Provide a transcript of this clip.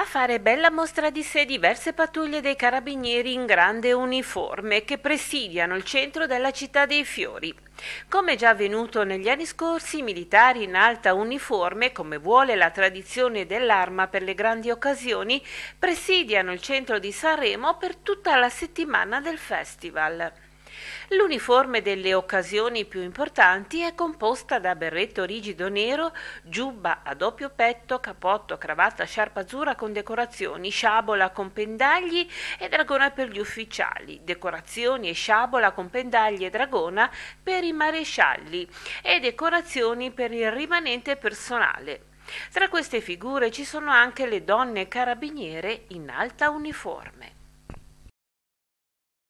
A fare bella mostra di sé diverse pattuglie dei carabinieri in grande uniforme che presidiano il centro della città dei fiori. Come già avvenuto negli anni scorsi, i militari in alta uniforme, come vuole la tradizione dell'arma per le grandi occasioni, presidiano il centro di Sanremo per tutta la settimana del festival. L'uniforme delle occasioni più importanti è composta da berretto rigido nero, giubba a doppio petto, capotto, cravatta, sciarpa azzurra con decorazioni, sciabola con pendagli e dragona per gli ufficiali, decorazioni e sciabola con pendagli e dragona per i marescialli e decorazioni per il rimanente personale. Tra queste figure ci sono anche le donne carabiniere in alta uniforme.